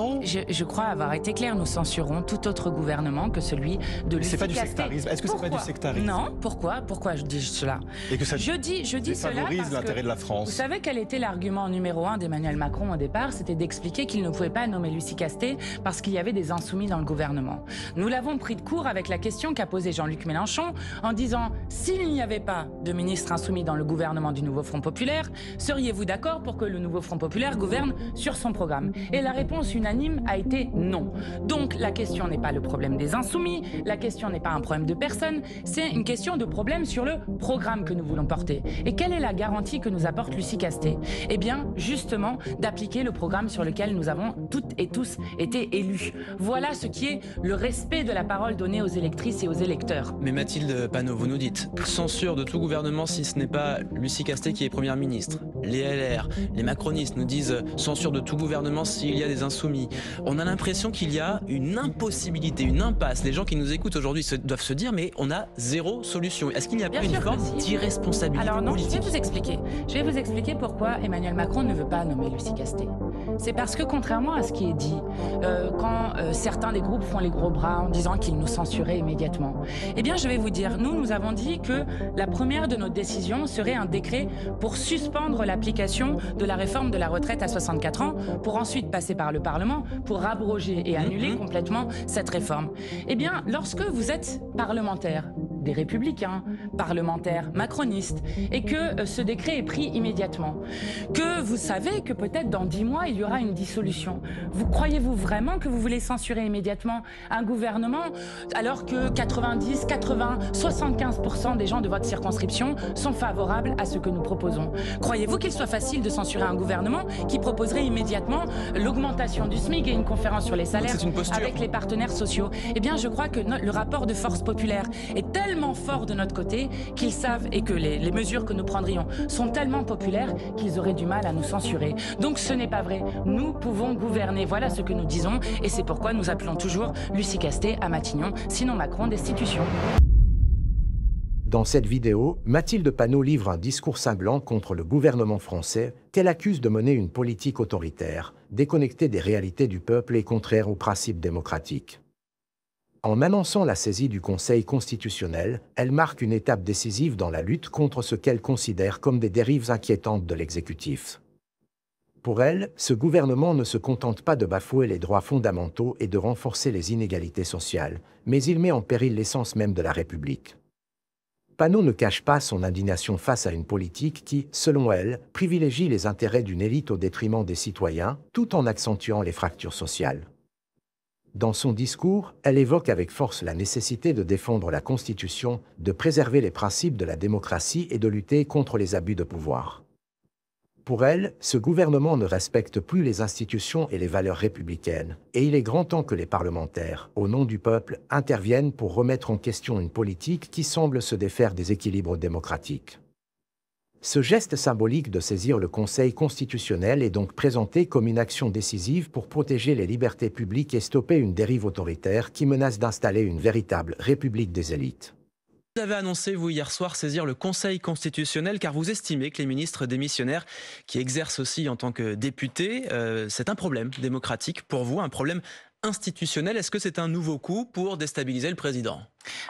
No, je, crois avoir été clair. nous censurons tout autre gouvernement que celui de l'UFC. C'est pas du sectarisme. Est-ce que c'est pas du sectarisme Non, pourquoi Pourquoi je dis cela Et que ça Je dis, je dis cela Favorise l'intérêt de la France. Vous savez quel était l'argument numéro un d'Emmanuel Macron au départ C'était d'expliquer qu'il ne pouvait pas nommer Lucie Castet parce qu'il y avait des insoumis dans le gouvernement. Nous l'avons pris de court avec la question qu'a posée Jean-Luc Mélenchon en disant s'il n'y avait pas de ministre insoumis dans le gouvernement du nouveau Front populaire, seriez-vous d'accord pour que le nouveau Front populaire gouverne sur son programme Et la réponse unanime a été non. Donc la question n'est pas le problème des insoumis, la question n'est pas un problème de personne, c'est une question de problème sur le programme que nous voulons porter. Et quelle est la garantie que nous apporte Lucie Casté Eh bien, justement, d'appliquer le programme sur lequel nous avons toutes et tous été élus. Voilà ce qui est le respect de la parole donnée aux électrices et aux électeurs. Mais Mathilde Panot, vous nous dites censure de tout gouvernement si ce n'est pas Lucie Castet qui est première ministre les LR, les macronistes nous disent euh, censure de tout gouvernement s'il y a des insoumis. On a l'impression qu'il y a une impossibilité, une impasse. Les gens qui nous écoutent aujourd'hui doivent se dire mais on a zéro solution. Est-ce qu'il n'y a pas une forme d'irresponsabilité Alors non, je vais vous expliquer. Je vais vous expliquer pourquoi Emmanuel Macron ne veut pas nommer Lucie Castet. C'est parce que contrairement à ce qui est dit, euh, quand euh, certains des groupes font les gros bras en disant qu'ils nous censuraient immédiatement, eh bien je vais vous dire, nous, nous avons dit que la première de nos décisions serait un décret pour suspendre l'application de la réforme de la retraite à 64 ans, pour ensuite passer par le Parlement, pour abroger et annuler mhm. complètement cette réforme. Eh bien, lorsque vous êtes parlementaire, des républicains, parlementaires, macronistes, et que euh, ce décret est pris immédiatement. Que vous savez que peut-être dans dix mois, il y aura une dissolution. Vous croyez-vous vraiment que vous voulez censurer immédiatement un gouvernement alors que 90, 80, 75% des gens de votre circonscription sont favorables à ce que nous proposons Croyez-vous qu'il soit facile de censurer un gouvernement qui proposerait immédiatement l'augmentation du SMIC et une conférence sur les salaires avec les partenaires sociaux Eh bien, je crois que le rapport de force populaire est fort de notre côté qu'ils savent et que les, mesures que nous prendrions sont tellement populaires qu'ils auraient du mal à nous censurer. Donc ce n'est pas vrai. Nous pouvons gouverner. Voilà ce que nous disons et c'est pourquoi nous appelons toujours Lucie Casté à Matignon, sinon Macron destitution. Dans cette vidéo, Mathilde Panot livre un discours cinglant contre le gouvernement français qu'elle accuse de mener une politique autoritaire, déconnectée des réalités du peuple et contraire aux principes démocratiques. En annonçant la saisie du Conseil constitutionnel, elle marque une étape décisive dans la lutte contre ce qu'elle considère comme des dérives inquiétantes de l'exécutif. Pour elle, ce gouvernement ne se contente pas de bafouer les droits fondamentaux et de renforcer les inégalités sociales, mais il met en péril l'essence même de la République. Panot ne cache pas son indignation face à une politique qui, selon elle, privilégie les intérêts d'une élite au détriment des citoyens, tout en accentuant les fractures sociales. Dans son discours, elle évoque avec force la nécessité de défendre la Constitution, de préserver les principes de la démocratie et de lutter contre les abus de pouvoir. Pour elle, ce gouvernement ne respecte plus les institutions et les valeurs républicaines, et il est grand temps que les parlementaires, au nom du peuple, interviennent pour remettre en question une politique qui semble se défaire des équilibres démocratiques. Ce geste symbolique de saisir le Conseil constitutionnel est donc présenté comme une action décisive pour protéger les libertés publiques et stopper une dérive autoritaire qui menace d'installer une véritable République des élites. Vous avez annoncé, vous, hier soir, saisir le Conseil constitutionnel car vous estimez que les ministres démissionnaires qui exercent aussi en tant que députés, euh, c'est un problème démocratique pour vous, un problème institutionnel. Est-ce que c'est un nouveau coup pour déstabiliser le président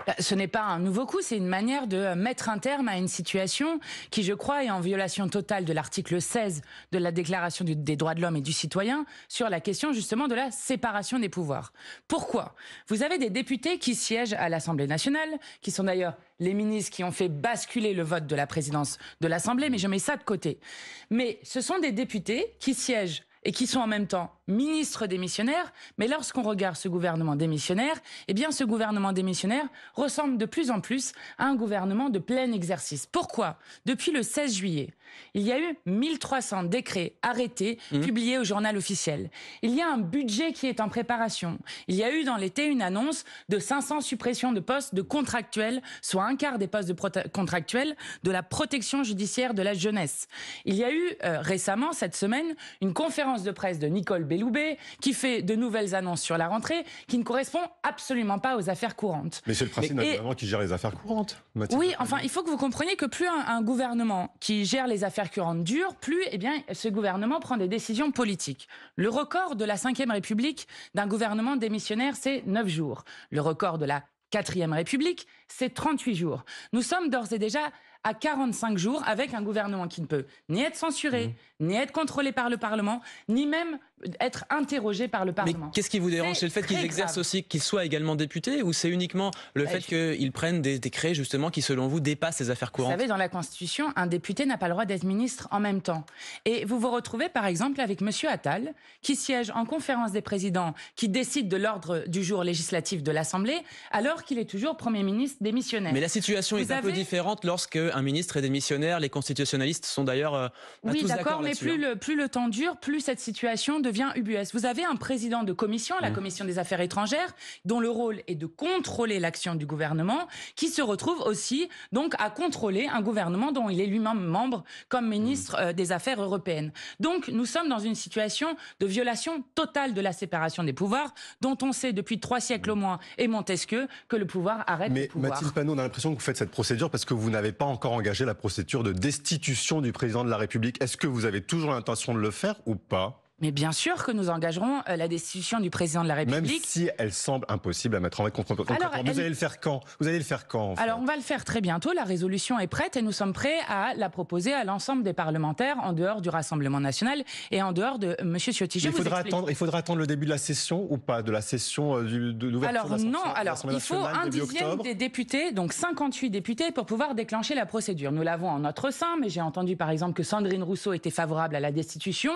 bah, ce n'est pas un nouveau coup, c'est une manière de euh, mettre un terme à une situation qui, je crois, est en violation totale de l'article 16 de la Déclaration des droits de l'homme et du citoyen sur la question justement de la séparation des pouvoirs. Pourquoi Vous avez des députés qui siègent à l'Assemblée nationale, qui sont d'ailleurs les ministres qui ont fait basculer le vote de la présidence de l'Assemblée, mais je mets ça de côté. Mais ce sont des députés qui siègent et qui sont en même temps ministres démissionnaires. Mais lorsqu'on regarde ce gouvernement démissionnaire, eh bien, ce gouvernement démissionnaire ressemble de plus en plus à un gouvernement de plein exercice. Pourquoi Depuis le 16 juillet, il y a eu 1300 décrets, arrêtés, mmh. publiés au journal officiel. Il y a un budget qui est en préparation. Il y a eu dans l'été une annonce de 500 suppressions de postes de contractuels, soit un quart des postes de contractuels de la protection judiciaire de la jeunesse. Il y a eu euh, récemment, cette semaine, une conférence de presse de Nicole Belloubet, qui fait de nouvelles annonces sur la rentrée, qui ne correspond absolument pas aux affaires courantes. Mais c'est le principe d'un qui gère les affaires courantes. Oui, enfin, il faut que vous compreniez que plus un, gouvernement qui gère les affaires courantes dure, plus eh bien, ce gouvernement prend des décisions politiques. Le record de la Ve République d'un gouvernement démissionnaire, c'est 9 jours. Le record de la Quatrième République, c'est 38 jours. Nous sommes d'ores et déjà à 45 jours avec un gouvernement qui ne peut ni être censuré, mmh. ni être contrôlé par le Parlement, ni même être interrogé par le Parlement. Mais qu'est-ce qui vous dérange C'est le fait qu'ils exercent aussi, qu'ils soient également députés, ou c'est uniquement le bah, fait qu'ils prennent des décrets justement qui, selon vous, dépassent les affaires courantes Vous savez, dans la Constitution, un député n'a pas le droit d'être ministre en même temps. Et vous vous retrouvez par exemple avec Monsieur Attal, qui siège en conférence des présidents, qui décide de l'ordre du jour législatif de l'Assemblée, alors qu'il est toujours Premier ministre démissionnaire. Mais la situation est un peu différente lorsque un ministre est démissionnaire. Les constitutionnalistes sont d'ailleurs euh, oui, d'accord. mais plus hein. le, plus le temps dure, plus cette situation devient ubuesque. Vous avez un président de commission, la mmh. commission des affaires étrangères, dont le rôle est de contrôler l'action du gouvernement, qui se retrouve aussi donc à contrôler un gouvernement dont il est lui-même membre comme mmh. ministre euh, des Affaires européennes. Donc nous sommes dans une situation de violation totale de la séparation des pouvoirs, dont on sait depuis trois siècles au mmh. moins, et Montesquieu, que le pouvoir arrête mais le pouvoir. Mathilde Panot, on a l'impression que vous faites cette procédure parce que vous n'avez pas encore encore engagé la procédure de destitution du président de la République. Est-ce que vous avez toujours l'intention de le faire ou pas mais bien sûr que nous engagerons euh, la destitution du président de la République. Même si elle semble impossible à mettre en œuvre Vous allez le faire quand Vous allez le faire quand Alors on va le faire très bientôt. La résolution est prête et nous sommes prêts à la proposer à l'ensemble des parlementaires en dehors du Rassemblement national et en dehors de euh, M. Ciotti. il faudra attendre. Il faudra attendre le début de la session ou pas de la session euh, du, de l'ouverture Alors non. Alors il faut un dixième des députés, donc 58 députés, pour pouvoir déclencher la procédure. Nous l'avons en notre sein, mais j'ai entendu par exemple que Sandrine Rousseau était favorable à la destitution.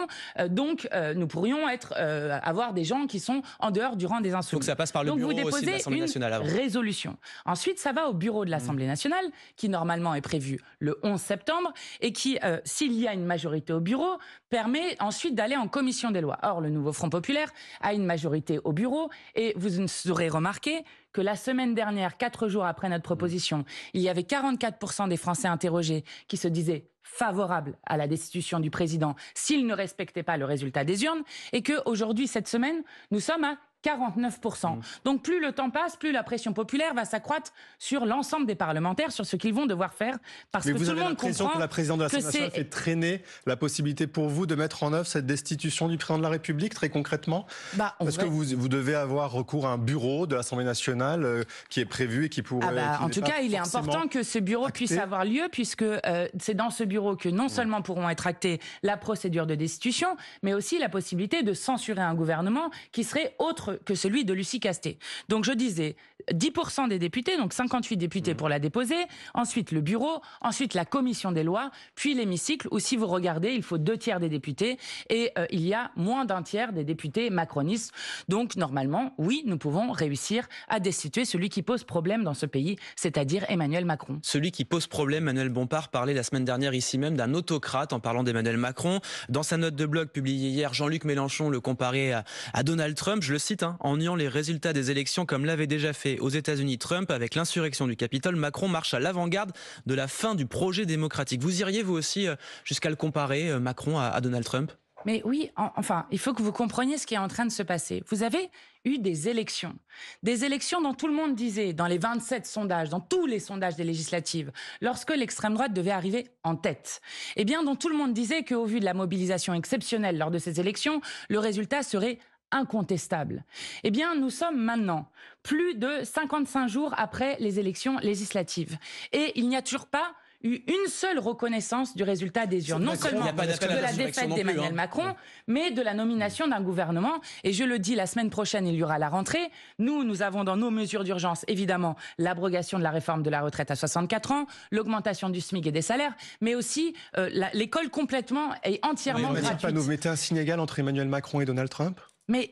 donc euh, nous pourrions euh, avoir des gens qui sont en dehors du rang des insoumis. Donc ça passe par le bureau vous déposez aussi de l'Assemblée nationale résolution. Ensuite, ça va au bureau de mmh. l'Assemblée nationale, qui normalement est prévu le 11 septembre, et qui, euh, s'il y a une majorité au bureau, permet ensuite d'aller en commission des lois. Or, le nouveau Front populaire a une majorité au bureau, et vous ne aurez remarqué que la semaine dernière, quatre jours après notre mmh. proposition, il y avait 44% des Français interrogés qui se disaient favorable à la destitution du président s'il ne respectait pas le résultat des urnes et que aujourd'hui cette semaine nous sommes à 49%. Mmh. Donc plus le temps passe, plus la pression populaire va s'accroître sur l'ensemble des parlementaires, sur ce qu'ils vont devoir faire, parce que vous tout avez le monde comprend que la présidente de l'Assemblée nationale fait traîner la possibilité pour vous de mettre en œuvre cette destitution du président de la République très concrètement, est bah, parce que vous, vous, devez avoir recours à un bureau de l'Assemblée nationale euh, qui est prévu et qui pourrait. Ah bah, en tout cas, il est important que ce bureau puisse avoir lieu, puisque euh, c'est dans ce bureau que non mmh. seulement pourront être actées la procédure de destitution, mais aussi la possibilité de censurer un gouvernement qui serait autre que celui de Lucie Casté. Donc je disais 10% des députés, donc 58 députés mmh. pour la déposer, ensuite le bureau, ensuite la commission des lois, puis l'hémicycle où si vous regardez, il faut deux tiers des députés et euh, il y a moins d'un tiers des députés macronistes. Donc normalement, oui, nous pouvons réussir à destituer celui qui pose problème dans ce pays, c'est-à-dire Emmanuel Macron. Celui qui pose problème, Manuel Bompard parlait la semaine dernière ici même d'un autocrate en parlant d'Emmanuel Macron. Dans sa note de blog publiée hier, Jean-Luc Mélenchon le comparait à, à Donald Trump. Je le cite hein, en niant les résultats des élections comme l'avait déjà fait aux États-Unis Trump avec l'insurrection du Capitole. Macron marche à l'avant-garde de la fin du projet démocratique. Vous iriez vous aussi euh, jusqu'à le comparer, euh, Macron, à, Donald Trump mais oui, enfin, il faut que vous compreniez ce qui est en train de se passer. Vous avez eu des élections. Des élections dont tout le monde disait, dans les 27 sondages, dans tous les sondages des législatives, lorsque l'extrême droite devait arriver en tête. Eh bien, dont tout le monde disait qu'au vu de la mobilisation exceptionnelle lors de ces élections, le résultat serait incontestable. Eh bien, nous sommes maintenant plus de 55 jours après les élections législatives. Et il n'y a toujours pas eu une seule reconnaissance du résultat des urnes. Non seulement de la défaite d'Emmanuel hein. Macron, mais de la nomination d'un gouvernement. Et je le dis, la semaine prochaine, il y aura la rentrée. Nous, nous avons dans nos mesures d'urgence, évidemment, l'abrogation de la réforme de la retraite à 64 ans, l'augmentation du SMIC et des salaires, mais aussi euh, l'école complètement et entièrement on gratuite. Pas mettez un égal entre Emmanuel Macron et Donald Trump mais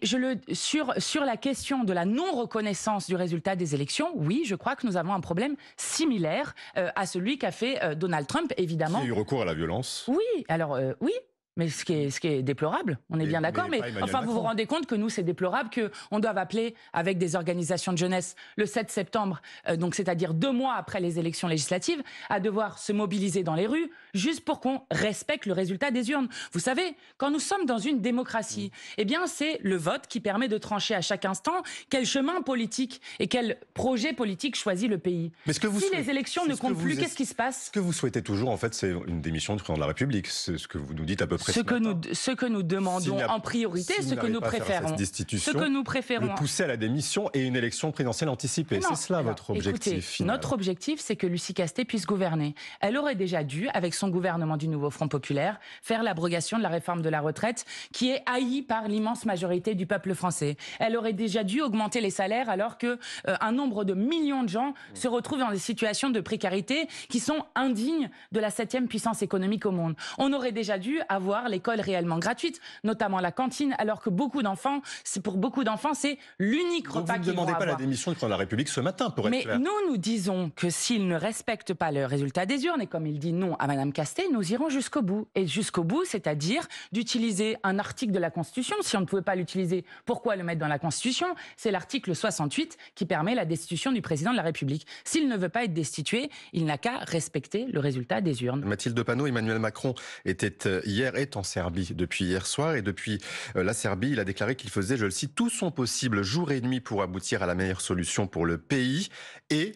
sur, la question de la non-reconnaissance du résultat des élections, oui, je crois que nous avons un problème similaire euh, à celui qu'a fait euh, Donald Trump, évidemment. Il a eu recours à la violence. Oui, alors euh, oui, mais ce qui est, ce qui est déplorable, on est bien d'accord, mais, enfin, vous vous rendez compte que nous, c'est déplorable qu'on doive appeler avec des organisations de jeunesse le 7 septembre, euh, donc c'est-à-dire deux mois après les élections législatives, à devoir se mobiliser dans les rues juste pour qu'on respecte le résultat des urnes. Vous savez, quand nous sommes dans une démocratie, mm. eh bien, c'est le vote qui permet de trancher à chaque instant quel chemin politique et quel projet politique choisit le pays. que si les élections ne comptent plus, qu'est-ce qui se passe Ce que vous souhaitez toujours, en fait, c'est une démission du président de la République. C'est ce que vous nous dites à peu ce, que nous ce que nous demandons en priorité, ce, que nous préférons, ce que nous préférons, pousser à la démission et une élection présidentielle anticipée. C'est cela votre objectif. Notre objectif, c'est que Lucie Castet puisse gouverner. Elle aurait déjà dû, avec son gouvernement du Nouveau Front populaire, faire l'abrogation de la réforme de la retraite, qui est haïe par l'immense majorité du peuple français. Elle aurait déjà dû augmenter les salaires alors que euh, un nombre de millions de gens se retrouvent dans des situations de précarité qui sont indignes de la septième puissance économique au monde. On aurait déjà dû avoir l'école réellement gratuite, notamment la cantine, alors que beaucoup d'enfants, c'est pour beaucoup d'enfants, c'est l'unique repas qu'ils vont Vous ne demandez pas la démission du président de la République ce matin, pour être Mais nous, nous disons que s'il ne respecte pas le résultat des urnes, et comme il dit non à Madame Castet, nous irons jusqu'au bout. Et jusqu'au bout, c'est-à-dire d'utiliser un article de la Constitution. Si on ne pouvait pas l'utiliser, pourquoi le mettre dans la Constitution C'est l'article 68 qui permet la destitution du président de la République. S'il ne veut pas être destitué, il n'a qu'à respecter le résultat des urnes. Mathilde Panot, Emmanuel Macron était euh, hier est en Serbie depuis hier soir et depuis euh, la Serbie, il a déclaré qu'il faisait, je le cite, tout son possible jour et demi pour aboutir à la meilleure solution pour le pays et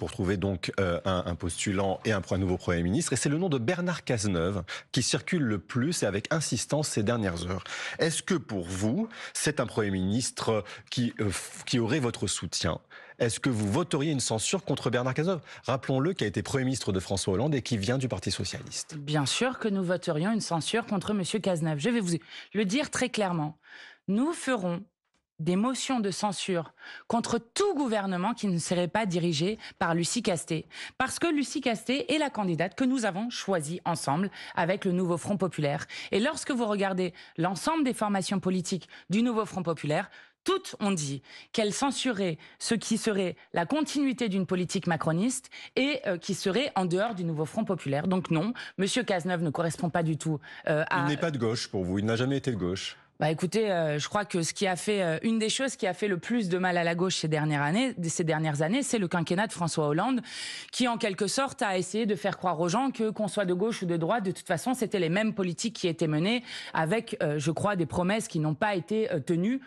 pour trouver donc euh, un, postulant et un, nouveau Premier ministre. Et c'est le nom de Bernard Cazeneuve qui circule le plus et avec insistance ces dernières heures. Est-ce que pour vous, c'est un Premier ministre qui, euh, qui aurait votre soutien est-ce que vous voteriez une censure contre Bernard Cazeneuve Rappelons-le, qui a été Premier ministre de François Hollande et qui vient du Parti Socialiste. Bien sûr que nous voterions une censure contre M. Cazeneuve. Je vais vous le dire très clairement. Nous ferons des motions de censure contre tout gouvernement qui ne serait pas dirigé par Lucie Casté. Parce que Lucie Casté est la candidate que nous avons choisie ensemble avec le Nouveau Front Populaire. Et lorsque vous regardez l'ensemble des formations politiques du Nouveau Front Populaire, toutes ont dit qu'elles censuraient ce qui serait la continuité d'une politique macroniste et euh, qui serait en dehors du nouveau Front populaire. Donc non, M. Cazeneuve ne correspond pas du tout euh, à... Il n'est pas de gauche pour vous, il n'a jamais été de gauche. Bah, écoutez, euh, je crois que ce qui a fait euh, une des choses qui a fait le plus de mal à la gauche ces dernières années, ces dernières années, c'est le quinquennat de François Hollande, qui en quelque sorte a essayé de faire croire aux gens que qu'on soit de gauche ou de droite, de toute façon, c'était les mêmes politiques qui étaient menées, avec, euh, je crois, des promesses qui n'ont pas été tenues.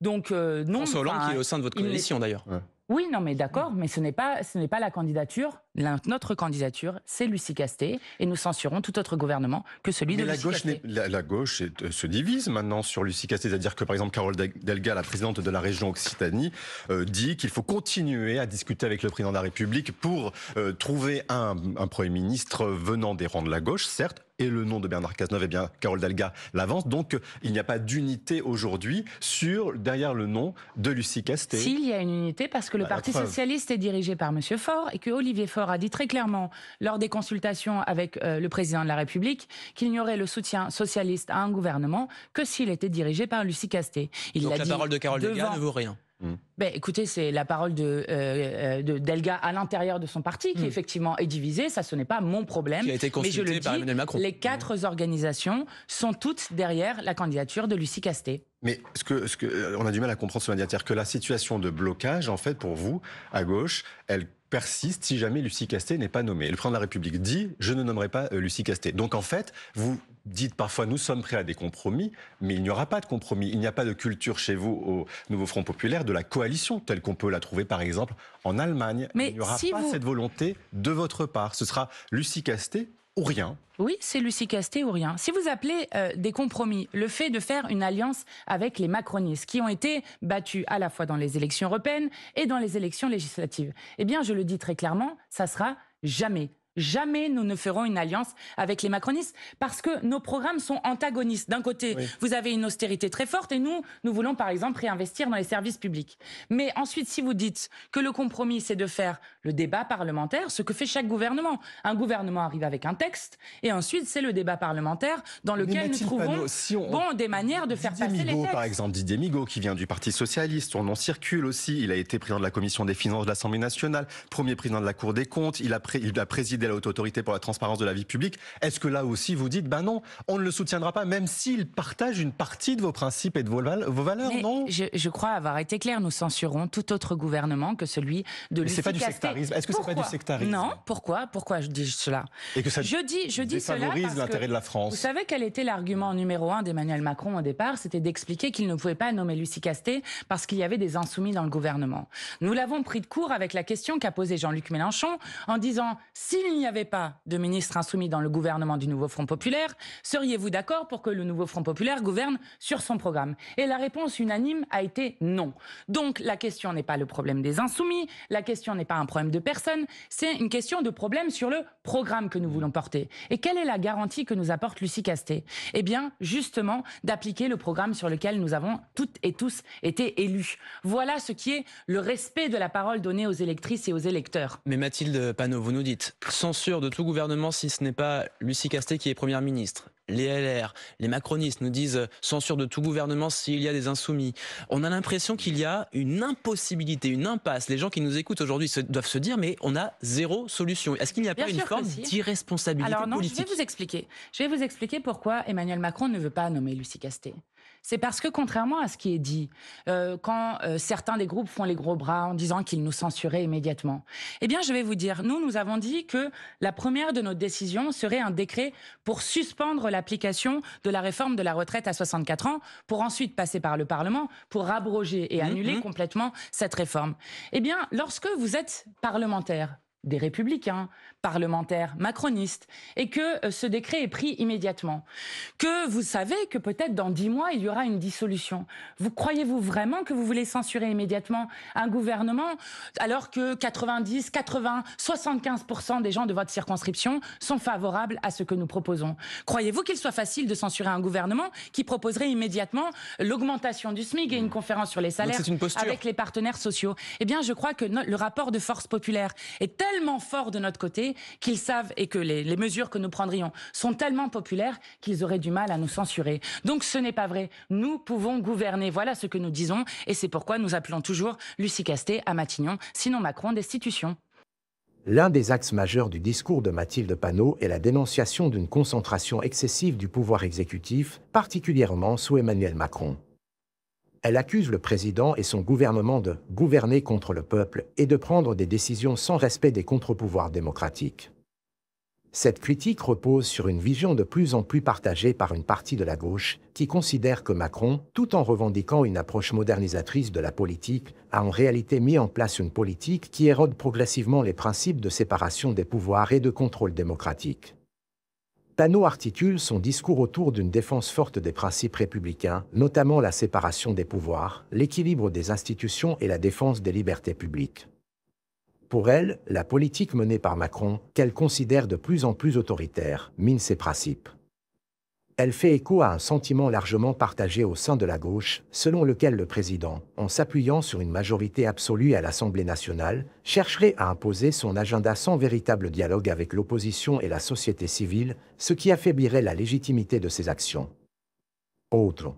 Donc non. François Hollande, qui est au sein de votre coalition d'ailleurs. Oui, non, mais d'accord, mais ce n'est pas, ce n'est pas la candidature notre candidature, c'est Lucie Casté, et nous censurons tout autre gouvernement que celui de la Lucie gauche La, gauche euh, se divise maintenant sur Lucie Casté, c'est-à-dire que par exemple Carole Delga, la présidente de la région Occitanie, euh, dit qu'il faut continuer à discuter avec le président de la République pour euh, trouver un, Premier ministre venant des rangs de la gauche, certes, et le nom de Bernard Cazeneuve, et eh bien Carole Dalga l'avance. Donc il n'y a pas d'unité aujourd'hui sur derrière le nom de Lucie Casté. S'il y a une unité parce que le bah, Parti socialiste est dirigé par Monsieur Faure et que Olivier Faure a dit très clairement lors des consultations avec euh, le président de la République qu'il n'y aurait le soutien socialiste à un gouvernement que s'il était dirigé par Lucie Castet. Il Donc la parole de Carole Delga ne vaut rien. Hmm. Ben, écoutez, c'est la parole de, euh, euh, de Delga à l'intérieur de son parti qui hmm. effectivement est divisé. Ça, ce n'est pas mon problème. Qui a été mais je le par dis, Macron. Les quatre hmm. organisations sont toutes derrière la candidature de Lucie Castet. Mais ce que, ce que, on a du mal à comprendre ce dire que la situation de blocage, en fait, pour vous, à gauche, elle persiste si jamais Lucie Castet n'est pas nommée. Le président de la République dit je ne nommerai pas euh, Lucie Castet. Donc en fait, vous dites parfois nous sommes prêts à des compromis, mais il n'y aura pas de compromis. Il n'y a pas de culture chez vous au Nouveau Front Populaire de la coalition telle qu'on peut la trouver par exemple en Allemagne. Mais il n'y aura pas cette volonté de votre part. Ce sera Lucie Castet ou rien. Oui, c'est Lucie Casté ou rien. Si vous appelez euh, des compromis le fait de faire une alliance avec les macronistes qui ont été battus à la fois dans les élections européennes et dans les élections législatives, eh bien, je le dis très clairement, ça sera jamais jamais nous ne ferons une alliance avec les macronistes parce que nos programmes sont antagonistes. D'un côté, vous avez une austérité très forte et nous, nous voulons par exemple réinvestir dans les services publics. Mais ensuite, si vous dites que le compromis, c'est de faire le débat parlementaire, ce que fait chaque gouvernement. Un gouvernement arrive avec un texte et ensuite, c'est le débat parlementaire dans lequel nous trouvons bon, des manières de faire passer les textes. Par exemple, Didier Migaud, qui vient du Parti Socialiste, on en circule aussi. Il a été président de la Commission des Finances de l'Assemblée nationale, premier président de la Cour des comptes. Il a, il a présidé la Haute Autorité pour la transparence de la vie publique. Est-ce que là aussi vous dites, ben non, on ne le soutiendra pas, même s'il partage une partie de vos principes et de vos, valeurs, non je, crois avoir été clair, nous censurons tout autre gouvernement que celui de Mais c'est pas du sectarisme. Est-ce que c'est pas du sectarisme Non, pourquoi Pourquoi je dis cela et que ça Je dis, je dis cela parce l'intérêt de la France. Vous savez quel était l'argument numéro un d'Emmanuel Macron au départ C'était d'expliquer qu'il ne pouvait pas nommer Lucie Castet parce qu'il y avait des insoumis dans le gouvernement. Nous l'avons pris de court avec la question qu'a posée Jean-Luc Mélenchon en disant s'il il n'y avait pas de ministre insoumis dans le gouvernement du Nouveau Front Populaire, seriez-vous d'accord pour que le Nouveau Front Populaire gouverne sur son programme Et la réponse unanime a été non. Donc la question n'est pas le problème des insoumis, la question n'est pas un problème de personne, c'est une question de problème sur le programme que nous voulons porter. Et quelle est la garantie que nous apporte Lucie Castet Eh bien, justement, d'appliquer le programme sur lequel nous avons toutes et tous été élus. Voilà ce qui est le respect de la parole donnée aux électrices et aux électeurs. Mais Mathilde Panot, vous nous dites, censure de tout gouvernement si ce n'est pas Lucie Castet qui est première ministre. Les LR, les macronistes nous disent euh, censure de tout gouvernement s'il y a des insoumis. On a l'impression qu'il y a une impossibilité, une impasse. Les gens qui nous écoutent aujourd'hui doivent se dire mais on a zéro solution. Est-ce qu'il n'y a pas une forme d'irresponsabilité politique Alors non, je vais vous expliquer. Je vais vous expliquer pourquoi Emmanuel Macron ne veut pas nommer Lucie Castet. C'est parce que contrairement à ce qui est dit, euh, quand euh, certains des groupes font les gros bras en disant qu'ils nous censuraient immédiatement, eh bien je vais vous dire, nous, nous avons dit que la première de nos décisions serait un décret pour suspendre l'application de la réforme de la retraite à 64 ans, pour ensuite passer par le Parlement, pour abroger et mmh, annuler mmh. complètement cette réforme. Eh bien, lorsque vous êtes parlementaire, des républicains, parlementaires, macronistes, et que euh, ce décret est pris immédiatement. Que vous savez que peut-être dans dix mois, il y aura une dissolution. Vous croyez-vous vraiment que vous voulez censurer immédiatement un gouvernement alors que 90, 80, 75% des gens de votre circonscription sont favorables à ce que nous proposons Croyez-vous qu'il soit facile de censurer un gouvernement qui proposerait immédiatement l'augmentation du SMIG et une mmh. conférence sur les salaires avec les partenaires sociaux Eh bien, je crois que le rapport de force populaire est tellement forts de notre côté qu'ils savent et que les, mesures que nous prendrions sont tellement populaires qu'ils auraient du mal à nous censurer. Donc ce n'est pas vrai. Nous pouvons gouverner. Voilà ce que nous disons et c'est pourquoi nous appelons toujours Lucie Casté à Matignon, sinon Macron destitution. L'un des axes majeurs du discours de Mathilde Panot est la dénonciation d'une concentration excessive du pouvoir exécutif, particulièrement sous Emmanuel Macron. Elle accuse le président et son gouvernement de gouverner contre le peuple et de prendre des décisions sans respect des contre-pouvoirs démocratiques. Cette critique repose sur une vision de plus en plus partagée par une partie de la gauche qui considère que Macron, tout en revendiquant une approche modernisatrice de la politique, a en réalité mis en place une politique qui érode progressivement les principes de séparation des pouvoirs et de contrôle démocratique. Tano articule son discours autour d'une défense forte des principes républicains, notamment la séparation des pouvoirs, l'équilibre des institutions et la défense des libertés publiques. Pour elle, la politique menée par Macron, qu'elle considère de plus en plus autoritaire, mine ses principes. Elle fait écho à un sentiment largement partagé au sein de la gauche, selon lequel le président, en s'appuyant sur une majorité absolue à l'Assemblée nationale, chercherait à imposer son agenda sans véritable dialogue avec l'opposition et la société civile, ce qui affaiblirait la légitimité de ses actions. Autre.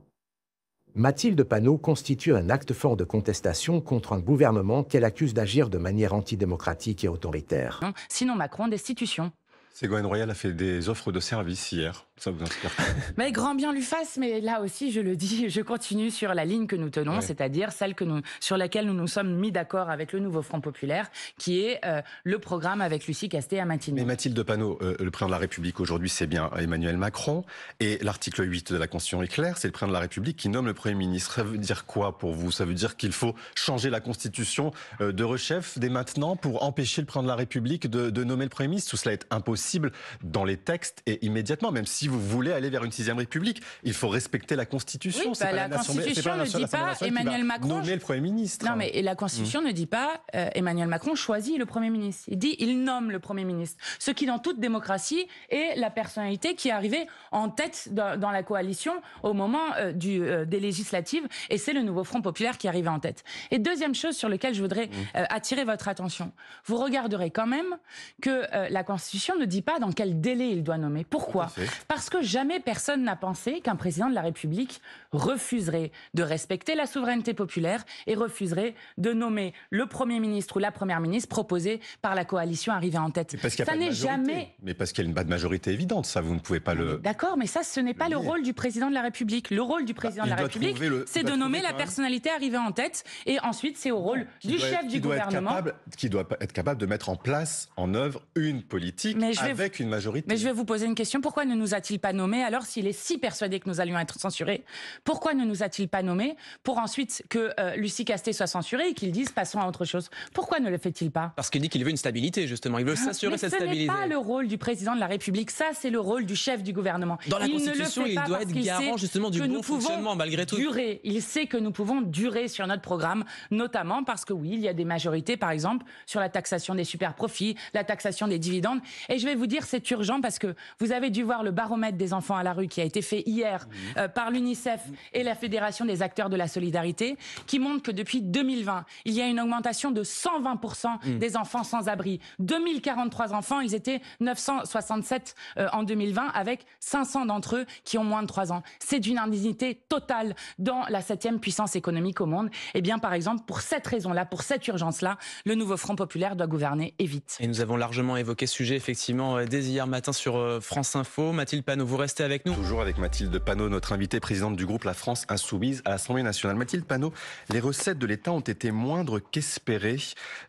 Mathilde Panot constitue un acte fort de contestation contre un gouvernement qu'elle accuse d'agir de manière antidémocratique et autoritaire. Sinon Macron, destitution. Ségolène Royal a fait des offres de service hier ça vous inspire Mais grand bien lui fasse, mais là aussi, je le dis, je continue sur la ligne que nous tenons, c'est-à-dire celle que nous, sur laquelle nous nous sommes mis d'accord avec le nouveau Front Populaire, qui est euh, le programme avec Lucie Casté à Matignon. Mais Mathilde Panot, euh, le président de la République aujourd'hui, c'est bien Emmanuel Macron, et l'article 8 de la Constitution est clair, c'est le président de la République qui nomme le Premier ministre. Ça veut dire quoi pour vous Ça veut dire qu'il faut changer la Constitution euh, de rechef dès maintenant pour empêcher le président de la République de, de nommer le Premier ministre Tout cela est impossible dans les textes et immédiatement, même si si vous voulez aller vers une sixième République, il faut respecter la Constitution. Oui, bah, la Constitution ne dit pas Emmanuel Macron. Nommer le Premier ministre. Non, mais la Constitution mmh. ne dit pas euh, Emmanuel Macron choisit le Premier ministre. Il dit il nomme le Premier ministre. Ce qui, dans toute démocratie, est la personnalité qui est arrivée en tête dans, la coalition au moment euh, euh, des législatives. Et c'est le nouveau Front populaire qui arrivé en tête. Et deuxième chose sur laquelle je voudrais mmh. attirer votre attention. Vous regarderez quand même que la Constitution ne dit pas dans quel délai il doit nommer. Pourquoi parce que jamais personne n'a pensé qu'un président de la République refuserait de respecter la souveraineté populaire et refuserait de nommer le Premier ministre ou la Première ministre proposée par la coalition arrivée en tête. ça n'est jamais. Mais parce qu'il y a une bas de majorité évidente, ça, vous ne pouvez pas ah, le. D'accord, mais ça, ce n'est pas le, rôle du président de la République. Le rôle du président bah, de la République, c'est de nommer la personnalité arrivée en tête, et ensuite, c'est au rôle du chef du gouvernement. qui doit être capable de mettre en place, en œuvre, une politique avec une majorité. Mais je vais vous poser une question. Pourquoi ne nous a-t-il pas nommé alors s'il est si persuadé que nous allions être censurés pourquoi ne nous a-t-il pas nommés pour ensuite que euh, Lucie Casté soit censurée et qu'il dise passons à autre chose Pourquoi ne le fait-il pas Parce qu'il dit qu'il veut une stabilité, justement. Il veut ah, s'assurer cette stabilité. Ce n'est pas le rôle du président de la République. Ça, c'est le rôle du chef du gouvernement. Dans la il Constitution, il doit être garant justement du bon fonctionnement malgré tout. Durer. Il sait que nous pouvons durer sur notre programme, notamment parce que oui, il y a des majorités, par exemple, sur la taxation des super profits, la taxation des dividendes. Et je vais vous dire, c'est urgent parce que vous avez dû voir le baromètre des enfants à la rue qui a été fait hier euh, par l'UNICEF et la Fédération des acteurs de la solidarité qui montre que depuis 2020, il y a une augmentation de 120% mmh. des enfants sans abri. 2043 enfants, ils étaient 967 euh, en 2020 avec 500 d'entre eux qui ont moins de 3 ans. C'est d'une indignité totale dans la septième puissance économique au monde. Et eh bien par exemple, pour cette raison-là, pour cette urgence-là, le nouveau Front populaire doit gouverner et vite. Et nous avons largement évoqué ce sujet effectivement euh, dès hier matin sur euh, France Info. Mathilde Panot, vous restez avec nous. Toujours avec Mathilde Panot, notre invitée présidente du groupe la France insoumise à l'Assemblée nationale. Mathilde Panot, les recettes de l'État ont été moindres qu'espérées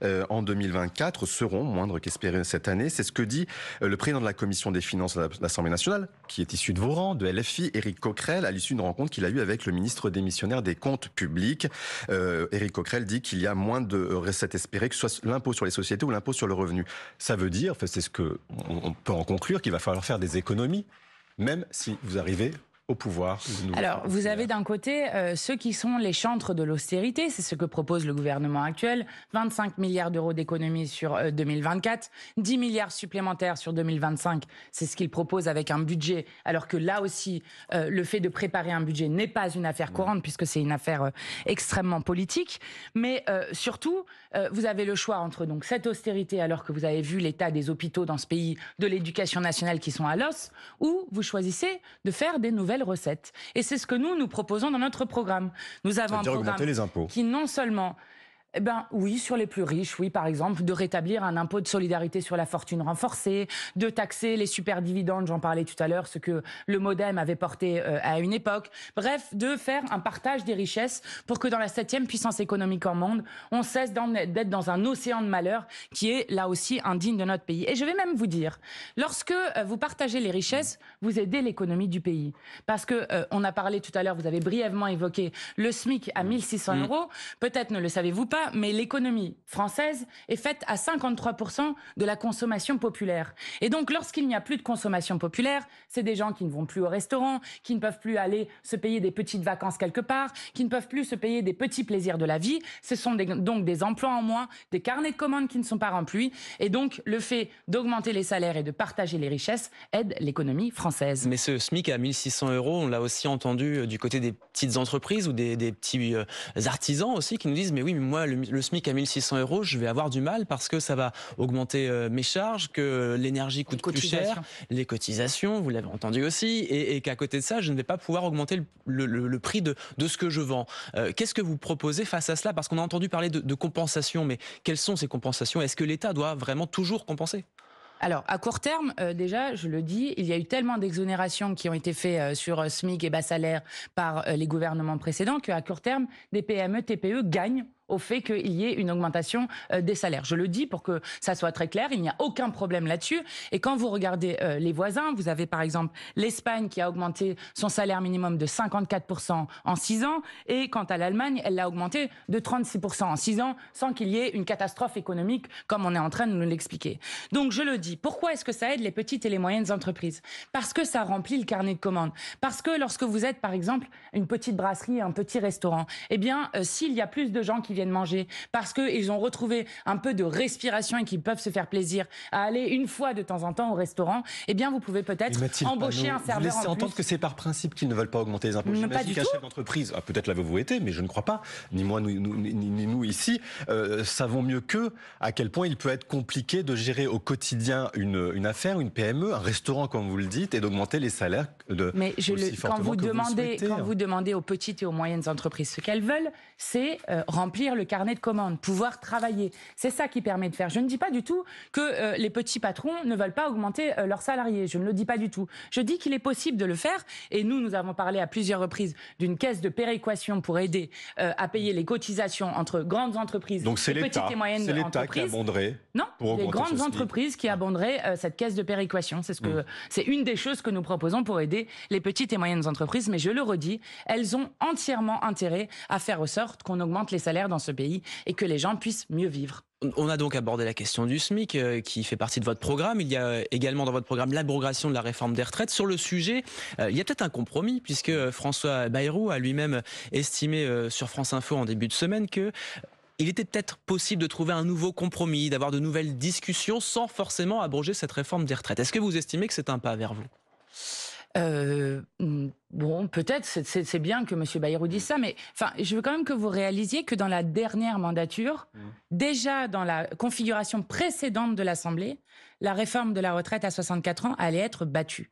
euh, en 2024, seront moindres qu'espérées cette année. C'est ce que dit euh, le président de la Commission des finances de l'Assemblée nationale, qui est issu de vos rangs, de LFI, Éric Coquerel, à l'issue d'une rencontre qu'il a eue avec le ministre démissionnaire des Comptes publics. Eric euh, Éric Coquerel dit qu'il y a moins de recettes espérées, que soit l'impôt sur les sociétés ou l'impôt sur le revenu. Ça veut dire, c'est ce que peut en conclure, qu'il va falloir faire des économies, même si vous arrivez au pouvoir. Alors, vous avez d'un côté euh, ceux qui sont les chantres de l'austérité, c'est ce que propose le gouvernement actuel, 25 milliards d'euros d'économies sur 2024, euh, 10 milliards supplémentaires sur 2025, c'est ce qu'il propose avec un budget, alors que là aussi, euh, le fait de préparer un budget n'est pas une affaire courante, puisque c'est une affaire extrêmement politique, mais surtout, vous avez le choix entre donc cette austérité, alors que vous avez vu l'état des hôpitaux dans ce pays, de l'éducation nationale qui sont à l'os, ou vous choisissez de faire des nouvelles et c'est ce que nous, nous proposons dans notre programme. Nous avons un programme qui non seulement eh ben oui, sur les plus riches, oui, par exemple, de rétablir un impôt de solidarité sur la fortune renforcée, de taxer les super dividendes, j'en parlais tout à l'heure, ce que le MoDem avait porté euh, à une époque. Bref, de faire un partage des richesses pour que dans la septième puissance économique en monde, on cesse d'être dans un océan de malheur qui est là aussi indigne de notre pays. Et je vais même vous dire, lorsque euh, vous partagez les richesses, vous aidez l'économie du pays, parce que euh, on a parlé tout à l'heure, vous avez brièvement évoqué le SMIC à 1600 mmh. mmh. euros. Peut-être ne le savez-vous pas mais l'économie française est faite à 53% de la consommation populaire. Et donc, lorsqu'il n'y a plus de consommation populaire, c'est des gens qui ne vont plus au restaurant, qui ne peuvent plus aller se payer des petites vacances quelque part, qui ne peuvent plus se payer des petits plaisirs de la vie. Ce sont donc des emplois en moins, des carnets de commandes qui ne sont pas remplis. Et donc, le fait d'augmenter les salaires et de partager les richesses aide l'économie française. Mais ce SMIC à 1600 euros, on l'a aussi entendu euh, du côté des petites entreprises ou des, des petits euh, artisans aussi qui nous disent, mais oui, mais moi, le, SMIC à 1600 euros, je vais avoir du mal parce que ça va augmenter euh, mes charges, que l'énergie coûte plus cher, les cotisations, vous l'avez entendu aussi, et, qu'à côté de ça, je ne vais pas pouvoir augmenter le, prix de, ce que je vends. Euh, qu'est-ce que vous proposez face à cela Parce qu'on a entendu parler de, compensation, mais quelles sont ces compensations Est-ce que l'État doit vraiment toujours compenser alors, à court terme, euh, déjà, je le dis, il y a eu tellement d'exonérations qui ont été faites sur SMIC et bas salaires par les gouvernements précédents qu'à court terme, des PME, TPE gagnent au fait qu'il y ait une augmentation euh, des salaires. Je le dis pour que ça soit très clair, il n'y a aucun problème là-dessus. Et quand vous regardez euh, les voisins, vous avez par exemple l'Espagne qui a augmenté son salaire minimum de 54% en 6 ans, et quant à l'Allemagne, elle l'a augmenté de 36% en 6 ans, sans qu'il y ait une catastrophe économique comme on est en train de nous l'expliquer. Donc je le dis, pourquoi est-ce que ça aide les petites et les moyennes entreprises Parce que ça remplit le carnet de commandes. Parce que lorsque vous êtes par exemple une petite brasserie, un petit restaurant, eh bien euh, s'il y a plus de gens qui viennent de manger, parce qu'ils ont retrouvé un peu de respiration et qu'ils peuvent se faire plaisir à aller une fois de temps en temps au restaurant, eh bien, vous pouvez peut-être embaucher un serveur. Vous laissez entendre que c'est par principe qu'ils ne veulent pas augmenter les impôts. Pas chef d'entreprise, ah, peut-être l'avez-vous été, mais je ne crois pas, ni moi, ni nous, ici, euh, savons mieux qu'eux à quel point il peut être compliqué de gérer au quotidien une, affaire, une PME, un restaurant, comme vous le dites, et d'augmenter les salaires de. Mais je quand vous demandez, quand hein. vous demandez aux petites et aux moyennes entreprises ce qu'elles veulent, c'est euh, remplir le carnet de commandes, pouvoir travailler. C'est ça qui permet de faire. Je ne dis pas du tout que euh, les petits patrons ne veulent pas augmenter euh, leurs salariés. Je ne le dis pas du tout. Je dis qu'il est possible de le faire. Et nous, nous avons parlé à plusieurs reprises d'une caisse de péréquation pour aider euh, à payer les cotisations entre grandes entreprises Donc et petites et moyennes entreprises. C'est l'État qui abonderait. Non, pour les grandes entreprises qui abonderaient cette caisse de péréquation. C'est ce que mmh. c'est une des choses que nous proposons pour aider les petites et moyennes entreprises. Mais je le redis, elles ont entièrement intérêt à faire en sorte qu'on augmente les salaires dans ce pays et que les gens puissent mieux vivre. On a donc abordé la question du SMIC euh, qui fait partie de votre programme. Il y a euh, également dans votre programme l'abrogation de la réforme des retraites. Sur le sujet, euh, il y a peut-être un compromis puisque François Bayrou a lui-même estimé sur France Info en début de semaine que il était peut-être possible de trouver un nouveau compromis, d'avoir de nouvelles discussions sans forcément abroger cette réforme des retraites. Est-ce que vous estimez que c'est un pas vers vous euh, mm, bon, peut-être, c'est bien que M. Bayrou dise mm. ça, mais enfin, je veux quand même que vous réalisiez que dans la dernière mandature, mm. déjà dans la configuration précédente de l'Assemblée, la réforme de la retraite à 64 ans allait être battue.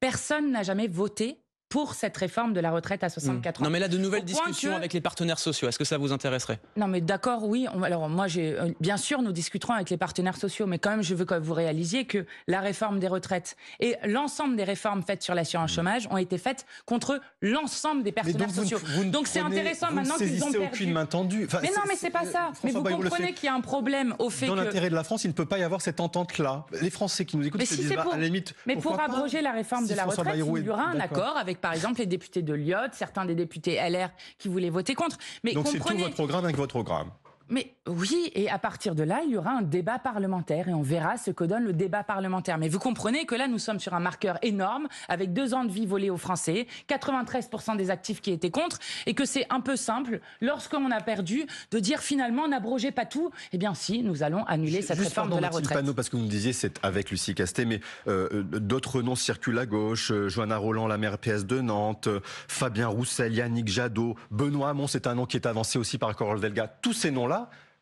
Personne n'a jamais voté pour cette réforme de la retraite à 64 hmm. ans. Non, mais là, de nouvelles discussions avec les partenaires sociaux, est-ce que ça vous intéresserait Non, mais d'accord, oui. Alors, moi, j'ai euh, bien sûr, nous discuterons avec les partenaires sociaux, mais quand même, je veux que vous réalisiez que la réforme des retraites et l'ensemble des réformes faites sur l'assurance hmm. chômage ont été faites contre l'ensemble des partenaires sociaux. donc, c'est intéressant maintenant qu'ils ont perdu. aucune main tendue. mais non, mais c'est pas ça. Euh, mais vous comprenez qu'il y a un problème au fait Dans l'intérêt de la France, il ne peut pas y avoir cette entente-là. Les Français qui nous écoutent mais se si disent, bah, à la limite... Mais pour abroger la réforme de la retraite, il y aura un accord avec par exemple, les députés de Lyotte, certains des députés LR qui voulaient voter contre. Mais Donc c'est tout votre programme avec votre programme mais oui, et à partir de là, il y aura un débat parlementaire et on verra ce que donne le débat parlementaire. Mais vous comprenez que là, nous sommes sur un marqueur énorme, avec deux ans de vie volée aux Français, 93% des actifs qui étaient contre, et que c'est un peu simple, lorsqu'on a perdu, de dire finalement, n'abrogez pas tout. Eh bien si, nous allons annuler cette réforme de la retraite. Panneau, parce que vous me disiez, c'est avec Lucie Castet, mais euh, d'autres noms circulent à gauche. Euh, Joana Roland, la maire PS de Nantes, euh, Fabien Roussel, Yannick Jadot, Benoît Hamon, c'est un nom qui est avancé aussi par Coral Delga. Tous ces noms-là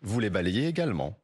vous les balayez également.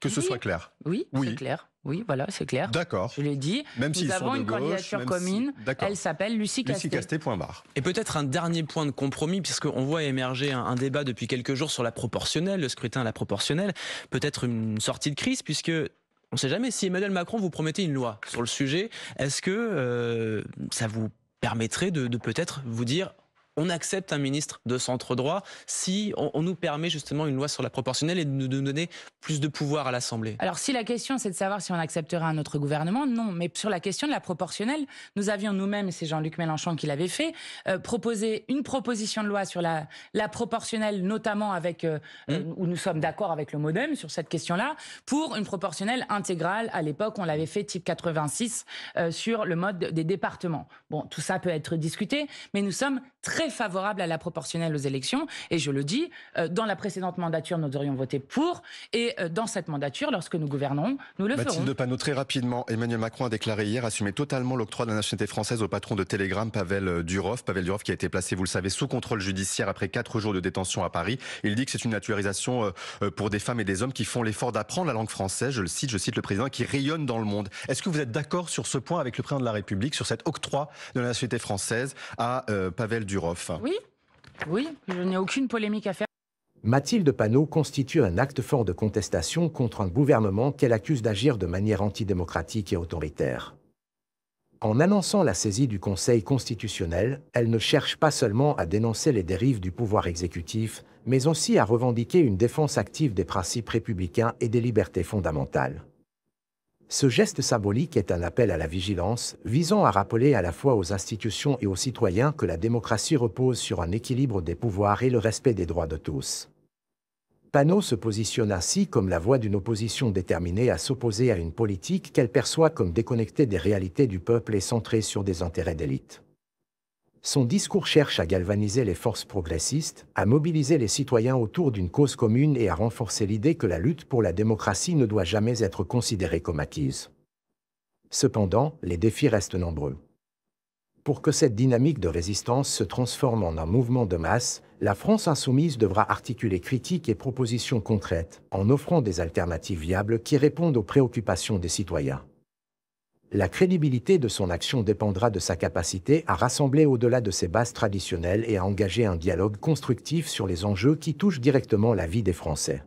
Que ce soit clair. Oui, c'est clair. Oui, voilà, c'est clair. D'accord. Je l'ai dit. Même Nous avons une gauche, candidature commune. Elle s'appelle Lucie Casté. point barre. Et peut-être un dernier point de compromis, puisqu'on voit émerger un, débat depuis quelques jours sur la proportionnelle, le scrutin à la proportionnelle. Peut-être une sortie de crise, puisque on ne sait jamais si Emmanuel Macron vous promettait une loi sur le sujet. Est-ce que euh, ça vous permettrait de, de peut-être vous dire on accepte un ministre de centre droit si on, nous permet justement une loi sur la proportionnelle et de nous donner plus de pouvoir à l'Assemblée Alors si la question c'est de savoir si on acceptera un autre gouvernement, non. Mais sur la question de la proportionnelle, nous avions nous-mêmes, c'est Jean-Luc Mélenchon qui l'avait fait, euh, proposé une proposition de loi sur la, la proportionnelle, notamment avec, euh, euh, mmh. où nous sommes d'accord avec le modem sur cette question-là, pour une proportionnelle intégrale. À l'époque, on l'avait fait type 86 sur le mode des départements. Bon, tout ça peut être discuté, mais nous sommes très favorable à la proportionnelle aux élections. Et je le dis, euh, dans la précédente mandature, nous aurions voté pour. Et euh, dans cette mandature, lorsque nous gouvernons, nous le Mathilde ferons. Mathilde Panot, très rapidement, Emmanuel Macron a déclaré hier assumer totalement l'octroi de la nationalité française au patron de Telegram, Pavel euh, Durov. Pavel Durov qui a été placé, vous le savez, sous contrôle judiciaire après quatre jours de détention à Paris. Il dit que c'est une naturalisation pour des femmes et des hommes qui font l'effort d'apprendre la langue française. Je le cite, je cite le président, qui rayonne dans le monde. Est-ce que vous êtes d'accord sur ce point avec le président de la République, sur cet octroi de la nationalité française à Pavel Durov oui, oui, je n'ai aucune polémique à faire. Mathilde Panot constitue un acte fort de contestation contre un gouvernement qu'elle accuse d'agir de manière antidémocratique et autoritaire. En annonçant la saisie du Conseil constitutionnel, elle ne cherche pas seulement à dénoncer les dérives du pouvoir exécutif, mais aussi à revendiquer une défense active des principes républicains et des libertés fondamentales. Ce geste symbolique est un appel à la vigilance, visant à rappeler à la fois aux institutions et aux citoyens que la démocratie repose sur un équilibre des pouvoirs et le respect des droits de tous. panneau se positionne ainsi comme la voix d'une opposition déterminée à s'opposer à une politique qu'elle perçoit comme déconnectée des réalités du peuple et centrée sur des intérêts d'élite. Son discours cherche à galvaniser les forces progressistes, à mobiliser les citoyens autour d'une cause commune et à renforcer l'idée que la lutte pour la démocratie ne doit jamais être considérée comme acquise. Cependant, les défis restent nombreux. Pour que cette dynamique de résistance se transforme en un mouvement de masse, la France insoumise devra articuler critiques et propositions concrètes, en offrant des alternatives viables qui répondent aux préoccupations des citoyens. La crédibilité de son action dépendra de sa capacité à rassembler au-delà de ses bases traditionnelles et à engager un dialogue constructif sur les enjeux qui touchent directement la vie des Français.